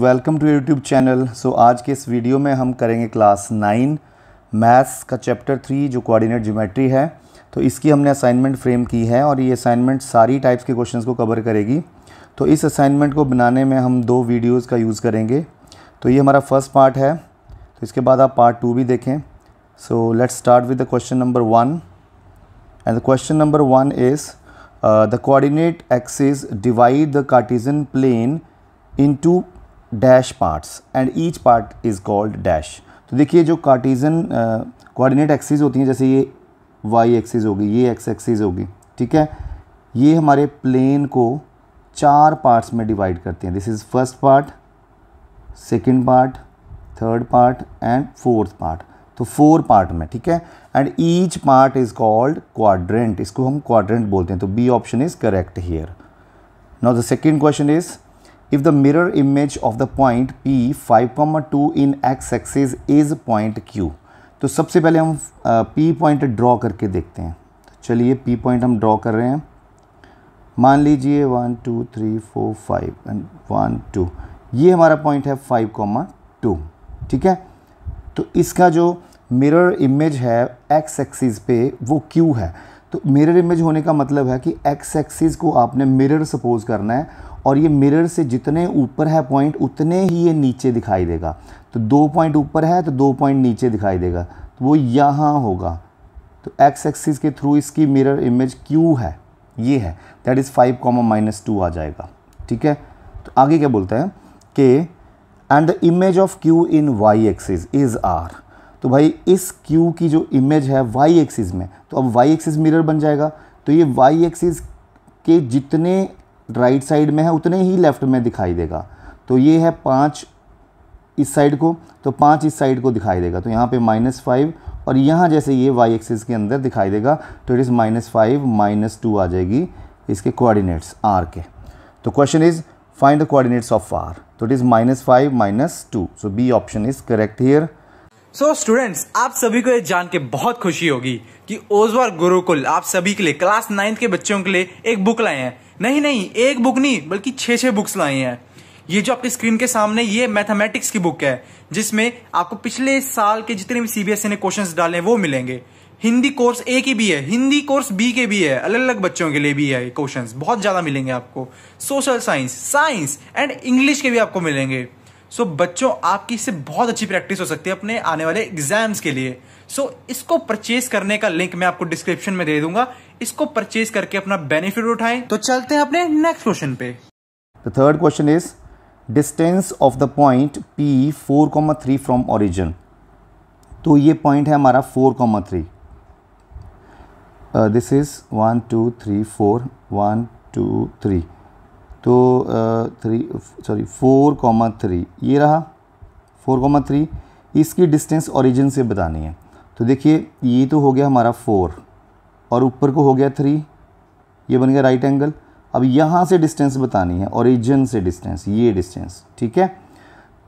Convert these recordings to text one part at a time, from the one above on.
Welcome to YouTube channel so आज के इस वीडियो में हम करेंगे क्लास नाइन मैथ्स का चैप्टर थ्री जो कोऑर्डिनेट ज्योमेट्री है तो इसकी हमने असाइनमेंट फ्रेम की है और ये असाइनमेंट सारी टाइप्स के क्वेश्चंस को कवर करेगी तो इस असाइनमेंट को बनाने में हम दो वीडियोस का यूज़ करेंगे तो ये हमारा फर्स्ट पार्ट है तो इसके बाद आप पार्ट टू भी देखें so let's start with the question number one and the question number one is the coordinate axis divide the cartesian plane into dash parts and each part is called dash तो देखिए जो Cartesian coordinate axis होती हैं जैसे ये Y axis होगी ये X axis होगी ठीक है ये हमारे प्लेन को चार पार्ट्स में डिवाइड करते हैं this is first part second part third part and fourth part तो फोर पार्ट में ठीक है and each part is called quadrant इसको हम क्वाड्रेंट बोलते हैं तो B option is correct here now the second question is If the mirror image of the point P 5,2 in x axis is point Q तो सबसे पहले हम P point draw करके देखते हैं तो चलिए P पॉइंट हम ड्रॉ कर रहे हैं मान लीजिए one two three four five and one two ये हमारा पॉइंट है फाइव कॉमा टू ठीक है तो इसका जो मिरर इमेज है एक्स एक्सिस पे वो क्यू है तो मिरर इमेज होने का मतलब है कि एक्स एक्सिस को आपने मिरर सपोज करना है और ये मिरर से जितने ऊपर है पॉइंट उतने ही ये नीचे दिखाई देगा तो दो पॉइंट ऊपर है तो दो पॉइंट नीचे दिखाई देगा तो वो यहाँ होगा तो एक्स एक्सिस के थ्रू इसकी मिरर इमेज क्यू है ये है that is five comma minus two आ जाएगा ठीक है तो आगे क्या बोलते हैं कि and the image of Q in Y axis is R तो भाई इस क्यू की जो इमेज है वाई एक्सिस में तो अब वाई एक्सिस मिरर बन जाएगा तो ये वाई एक्सिस के जितने राइट साइड में है उतने ही लेफ़्ट में दिखाई देगा तो ये है पाँच इस साइड को तो पाँच इस साइड को दिखाई देगा तो यहाँ पे माइनस फाइव और यहाँ जैसे ये वाई एक्सिस के अंदर दिखाई देगा तो it is minus five minus two आ जाएगी इसके कोऑर्डिनेट्स आर के तो question is find the coordinates of R तो it is minus five minus two so B option is correct here so so students आप सभी को ये जान के बहुत खुशी होगी कि ओजवार गुरुकुल आप सभी के लिए क्लास नाइन्थ के बच्चों के लिए एक बुक लाए हैं नहीं नहीं एक बुक नहीं बल्कि छह छह बुक्स लाई हैं ये जो आपकी स्क्रीन के सामने ये मैथमेटिक्स की बुक है जिसमें आपको पिछले साल के जितने भी सीबीएसई e ने क्वेश्चंस डाले हैं वो मिलेंगे हिंदी कोर्स ए की भी है हिंदी कोर्स बी के भी है अलग अलग बच्चों के लिए भी है क्वेश्चंस बहुत ज़्यादा मिलेंगे आपको social science science and English के भी आपको मिलेंगे सो बच्चों आपकी इससे बहुत अच्छी प्रैक्टिस हो सकती है अपने आने वाले एग्जाम्स के लिए सो so, इसको परचेज करने का लिंक मैं आपको डिस्क्रिप्शन में दे दूंगा इसको परचेज करके अपना बेनिफिट उठाएं तो चलते हैं अपने नेक्स्ट क्वेश्चन पे the third question is distance of the point P four comma three from origin तो ये पॉइंट है हमारा four comma three this is one two three four one two three तो three sorry four comma three ये रहा four comma three इसकी distance origin से बतानी है तो देखिए ये तो हो गया हमारा फोर और ऊपर को हो गया थ्री ये बन गया राइट एंगल अब यहाँ से डिस्टेंस बतानी है ओरिजिन से डिस्टेंस ये डिस्टेंस ठीक है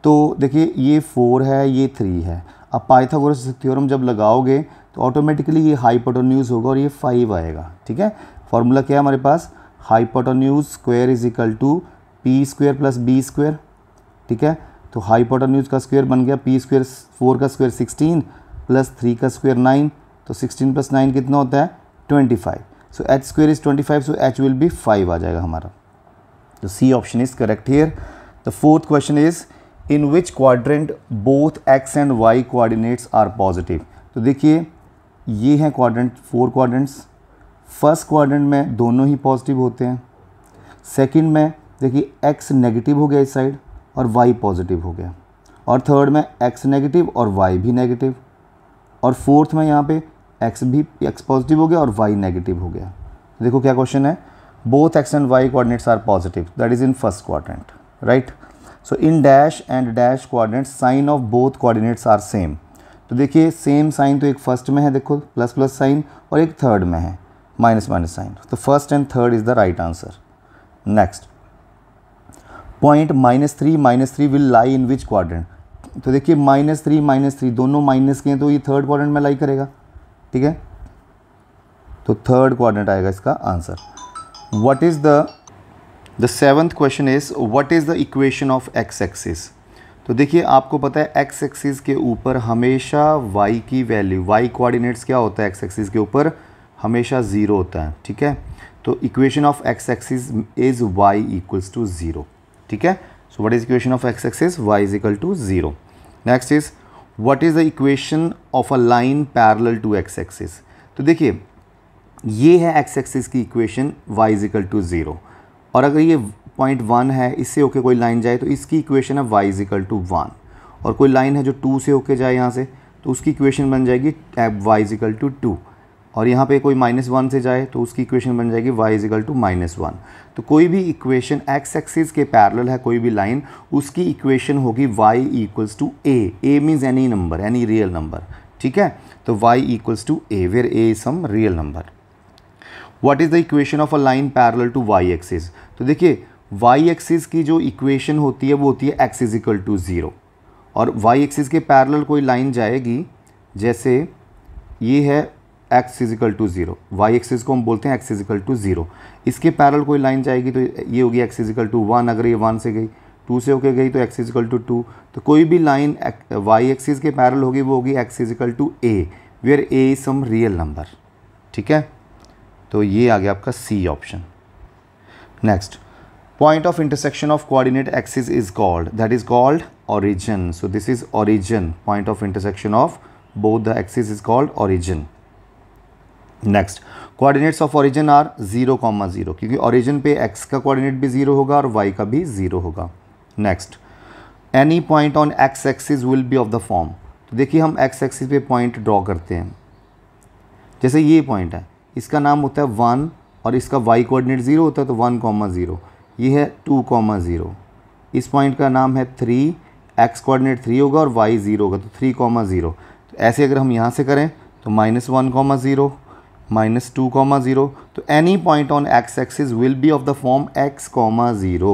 तो देखिए ये फोर है ये थ्री है अब पाइथागोरस थ्योरम जब लगाओगे तो ऑटोमेटिकली ये हाइपोटोन्यूज़ होगा और ये फाइव आएगा ठीक है फॉर्मूला क्या है हमारे पास hypotenuse square is equal to P square plus B square ठीक है तो हाइपोटोन्यूज का स्क्वायर बन गया पी स्क्वायर फोर का स्क्वायर सिक्सटीन प्लस थ्री का स्क्वायर नाइन तो सिक्सटीन प्लस नाइन कितना होता है twenty five so H square is twenty five so H will be five आ जाएगा हमारा तो C option is correct here the fourth question is in which quadrant both X and Y coordinates are positive तो देखिए ये हैं quadrant four quadrants first quadrant में दोनों ही पॉजिटिव होते हैं सेकंड में देखिए एक्स नेगेटिव हो गया इस साइड और वाई पॉजिटिव हो गया और थर्ड में एक्स नेगेटिव और वाई भी नेगेटिव और फोर्थ में यहाँ पे एक्स भी एक्स पॉजिटिव हो गया और वाई नेगेटिव हो गया देखो क्या क्वेश्चन है both X and Y coordinates are positive that is in first quadrant right so in dash and dash coordinates sign of both coordinates are same तो देखिए सेम साइन तो एक फर्स्ट में है देखो प्लस प्लस साइन और एक third में है minus minus sign. The first and third is the right answer. Next, point minus three minus three will lie in which quadrant तो देखिए माइनस थ्री माइनस थ्री दोनों माइनस के हैं तो ये थर्ड क्वाड्रेंट में लाई करेगा ठीक है तो थर्ड क्वाड्रेंट आएगा इसका answer what is the the question is what is the equation of X axis तो देखिए आपको पता है एक्स एक्सिस के ऊपर हमेशा वाई की वैल्यू वाई कोऑर्डिनेट्स क्या होता है एक्स एक्सिस के ऊपर हमेशा ज़ीरो होता है ठीक है तो equation of X axis is Y equals to zero ठीक है so what is equation of X axis Y is equal to zero next is what is the equation of a line parallel to X axis तो देखिए ये है X axis की equation Y is equal to zero और अगर ये point one है इससे होके कोई लाइन जाए तो इसकी इक्वेशन है Y is equal to one और कोई लाइन है जो टू से होके जाए यहाँ से तो उसकी इक्वेशन बन जाएगी Y is equal to two और यहाँ पे कोई माइनस वन से जाए तो उसकी इक्वेशन बन जाएगी y equal to minus one तो कोई भी इक्वेशन x एक्सिस के पैरेलल है कोई भी लाइन उसकी इक्वेशन होगी y equals to a a means any number any real number ठीक है तो y equals to a where a is some real number what is the equation of a line parallel to y axis तो देखिए y axis की जो equation होती है वो होती है x इक्वल टू ज़ीरो और y एक्सिस के पैरेलल कोई लाइन जाएगी जैसे ये है X is equal to zero Y axis को हम बोलते हैं एक्स इजिकल टू जीरो इसके पैरल कोई लाइन जाएगी तो ये होगी एक्स इजिकल टू वन अगर ये वन से गई टू से होके गई तो एक्स इजिकल टू टू तो कोई भी लाइन वाई एक्सिस के पैरल होगी वो होगी X is equal to A where A is some real number ठीक है तो ये आ गया आपका C option next point of intersection of coordinate axis is called that is called origin so this is origin point of intersection of both the axis is called origin next coordinates of origin are zero comma zero क्योंकि origin पे x का coordinate भी zero होगा और Y का भी zero होगा next any point on X axis will be of the form तो देखिए हम एक्स एक्सिस पे पॉइंट ड्रॉ करते हैं जैसे ये पॉइंट है इसका नाम होता है वन और इसका वाई कोऑर्डिनेट ज़ीरो होता है तो वन कॉमा ज़ीरो ये है टू कॉमा ज़ीरो इस पॉइंट का नाम है थ्री एक्स कोऑर्डिनेट थ्री होगा और वाई ज़ीरो होगा तो थ्री कॉमा ज़ीरो तो ऐसे अगर हम यहाँ से करें तो minus one comma zero minus two comma zero तो any point on X axis will be of the form X comma zero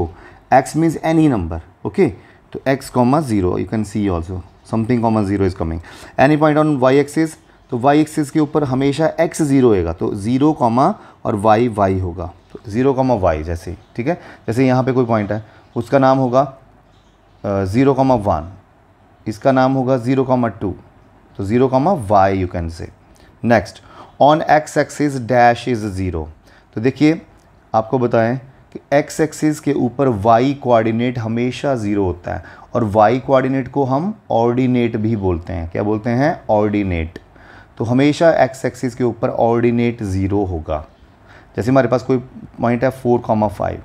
X means any number okay तो X comma zero you can see also something comma zero is coming any point on Y axis तो Y axis के ऊपर हमेशा X zero तो होगा तो zero comma और Y Y होगा तो जीरो कॉमा वाई जैसे ठीक है जैसे यहाँ पे कोई पॉइंट है उसका नाम होगा जीरो कॉमा वन इसका नाम होगा जीरो कॉमा टू तो zero comma Y you can say next on X axis dash is zero तो देखिए आपको बताएं कि एक्स एक्सिस के ऊपर वाई कोऑर्डिनेट हमेशा ज़ीरो होता है और वाई कोऑर्डिनेट को हम ऑर्डिनेट भी बोलते हैं क्या बोलते हैं ऑर्डिनेट तो हमेशा एक्स एक्सिस के ऊपर ऑर्डिनेट ज़ीरो होगा जैसे हमारे पास कोई पॉइंट है फोर कॉमा फाइव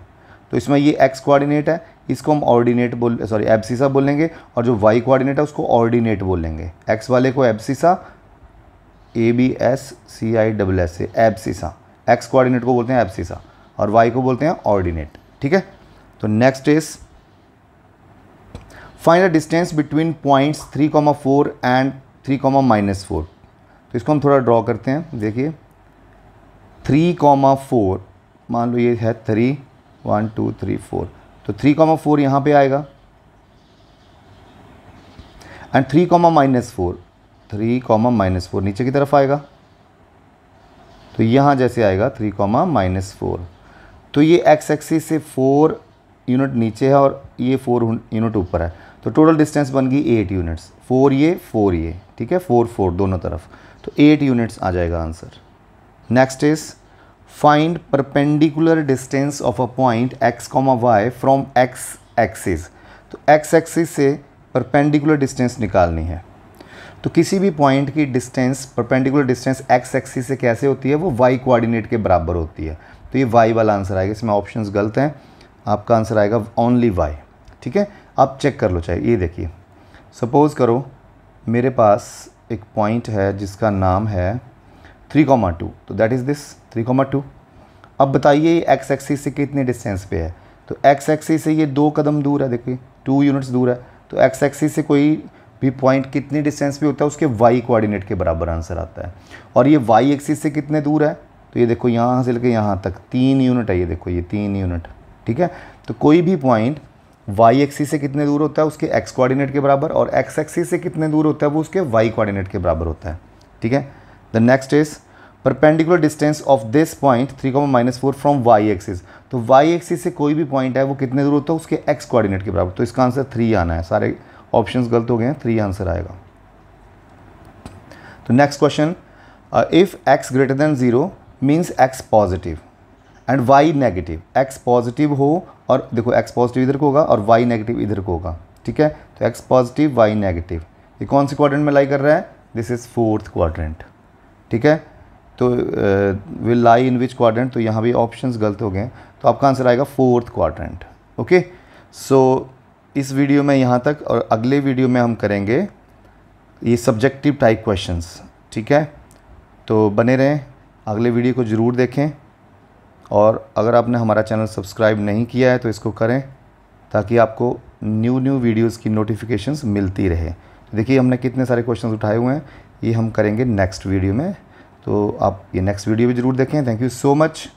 तो इसमें ये एक्स कोऑर्डिनेट है इसको हम ऑर्डिनेट बोल सॉरी एब्सिसा बोलेंगे और जो वाई कोऑर्डिनेट है उसको ऑर्डिनेट बोलेंगे एक्स वाले को abscissa A B S C I double S से एबसीसा एक्स कोऑर्डिनेट को बोलते हैं एबसीसा और वाई को बोलते हैं ऑर्डिनेट ठीक है तो next is find the distance between points three comma four and three comma minus four तो इसको हम थोड़ा ड्रॉ करते हैं देखिए थ्री कॉमा फोर मान लो ये है three one two three four तो थ्री कॉमा फोर यहाँ पर आएगा and three comma minus four three comma minus four नीचे की तरफ आएगा तो यहाँ जैसे आएगा थ्री कॉमा माइनस फोर तो ये एक्स एक्सिस से फोर यूनिट नीचे है और ये फोर यूनिट ऊपर है तो टोटल डिस्टेंस बन गई एट यूनिट्स फोर ये फोर ये ठीक है फोर फोर दोनों तरफ तो एट यूनिट्स आ जाएगा answer next is find perpendicular distance of a point X comma Y from X axis तो एक्स एक्सिस से परपेंडिकुलर डिस्टेंस निकालनी है तो किसी भी पॉइंट की distance perpendicular distance X axis से कैसे होती है वो वाई कोऑर्डिनेट के बराबर होती है तो ये वाई वाला आंसर आएगा इसमें ऑप्शन गलत हैं आपका आंसर आएगा ओनली वाई ठीक है आप चेक कर लो चाहे ये देखिए सपोज़ करो मेरे पास एक पॉइंट है जिसका नाम है थ्री कॉमा टू तो that is this three comma two अब बताइए ये एक्स एक्सी से कितने डिस्टेंस पे है तो एक्स एक्सी से ये दो कदम दूर है देखिए टू यूनिट्स दूर है तो एक्स एक्सी से कोई भी पॉइंट कितनी डिस्टेंस पे होता है उसके वाई कोऑर्डिनेट के बराबर आंसर आता है और ये वाई एक्सिस से कितने दूर है तो ये देखो यहाँ से लेकर यहाँ तक तीन यूनिट है ये देखो ये तीन यूनिट ठीक है तो कोई भी पॉइंट वाई एक्सिस से कितने दूर होता है उसके एक्स कोऑर्डिनेट के बराबर और एक्स एक्सिस से कितने दूर होता है वो उसके वाई कोऑर्डिनेट के बराबर होता है ठीक है the next is perpendicular distance of this point three comma minus four from Y axis तो वाई एक्सिस से कोई भी पॉइंट है वो कितने दूर होता है उसके एक्स कोऑर्डिनेट के बराबर तो इसका आंसर थ्री आना है सारे ऑप्शन गलत हो गए हैं थ्री आंसर आएगा तो next question if X greater than zero means X positive and Y negative X positive हो और देखो एक्स पॉजिटिव इधर को होगा और वाई नेगेटिव इधर को होगा ठीक है तो एक्स पॉजिटिव वाई नेगेटिव ये कौन से क्वाड्रेंट में लाई कर रहा है दिस इज़ फोर्थ क्वाड्रेंट ठीक है तो will lie in which quadrant तो यहाँ भी ऑप्शंस गलत हो गए तो आपका आंसर आएगा फोर्थ क्वाड्रेंट ओके सो इस वीडियो में यहाँ तक और अगले वीडियो में हम करेंगे ये सब्जेक्टिव टाइप क्वेश्चंस ठीक है तो बने रहें अगले वीडियो को ज़रूर देखें और अगर आपने हमारा चैनल सब्सक्राइब नहीं किया है तो इसको करें ताकि आपको न्यू न्यू वीडियोस की नोटिफिकेशंस मिलती रहे देखिए हमने कितने सारे क्वेश्चंस उठाए हुए हैं ये हम करेंगे नेक्स्ट वीडियो में तो आप ये नेक्स्ट वीडियो भी ज़रूर देखें थैंक यू सो मच